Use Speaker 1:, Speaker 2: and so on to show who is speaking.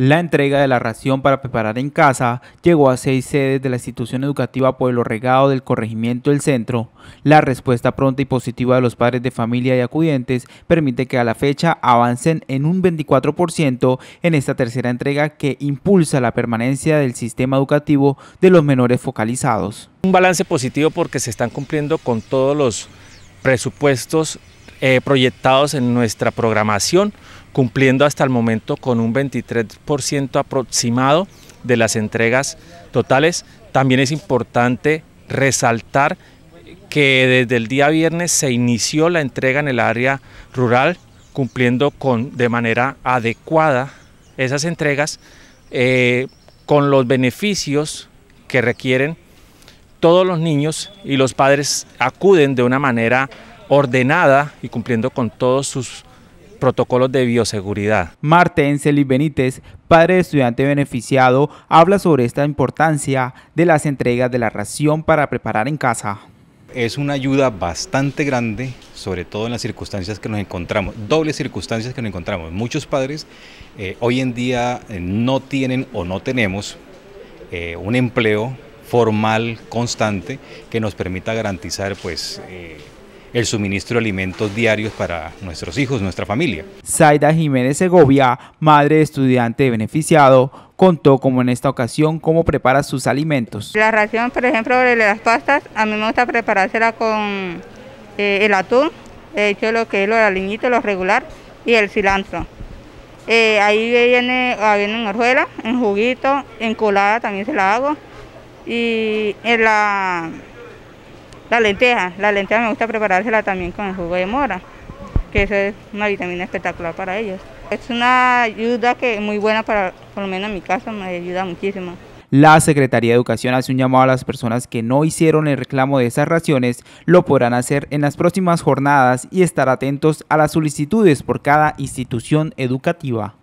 Speaker 1: La entrega de la ración para preparar en casa llegó a seis sedes de la institución educativa Pueblo Regado del corregimiento del centro. La respuesta pronta y positiva de los padres de familia y acudientes permite que a la fecha avancen en un 24% en esta tercera entrega que impulsa la permanencia del sistema educativo de los menores focalizados.
Speaker 2: Un balance positivo porque se están cumpliendo con todos los presupuestos eh, proyectados en nuestra programación, cumpliendo hasta el momento con un 23% aproximado de las entregas totales. También es importante resaltar que desde el día viernes se inició la entrega en el área rural, cumpliendo con, de manera adecuada esas entregas eh, con los beneficios que requieren todos los niños y los padres acuden de una manera ordenada
Speaker 1: y cumpliendo con todos sus protocolos de bioseguridad. Marten Celis Benítez, padre de estudiante beneficiado, habla sobre esta importancia de las entregas de la ración para preparar en casa.
Speaker 3: Es una ayuda bastante grande, sobre todo en las circunstancias que nos encontramos, dobles circunstancias que nos encontramos. Muchos padres eh, hoy en día eh, no tienen o no tenemos eh, un empleo formal, constante, que nos permita garantizar pues, el suministro de alimentos diarios para nuestros hijos, nuestra familia.
Speaker 1: Zaida Jiménez Segovia, madre de estudiante beneficiado, contó cómo en esta ocasión cómo prepara sus alimentos.
Speaker 4: La ración, por ejemplo, de las pastas, a mí me gusta preparársela con eh, el atún, he hecho lo que es lo de aliñito, lo regular, y el cilantro. Eh, ahí viene, viene en en juguito, en colada también se la hago. Y en la la lenteja, la lenteja me gusta preparársela también con el jugo de mora, que es una vitamina espectacular para ellos. Es una ayuda que es muy buena para, por lo menos en mi caso, me ayuda muchísimo.
Speaker 1: La Secretaría de Educación hace un llamado a las personas que no hicieron el reclamo de esas raciones, lo podrán hacer en las próximas jornadas y estar atentos a las solicitudes por cada institución educativa.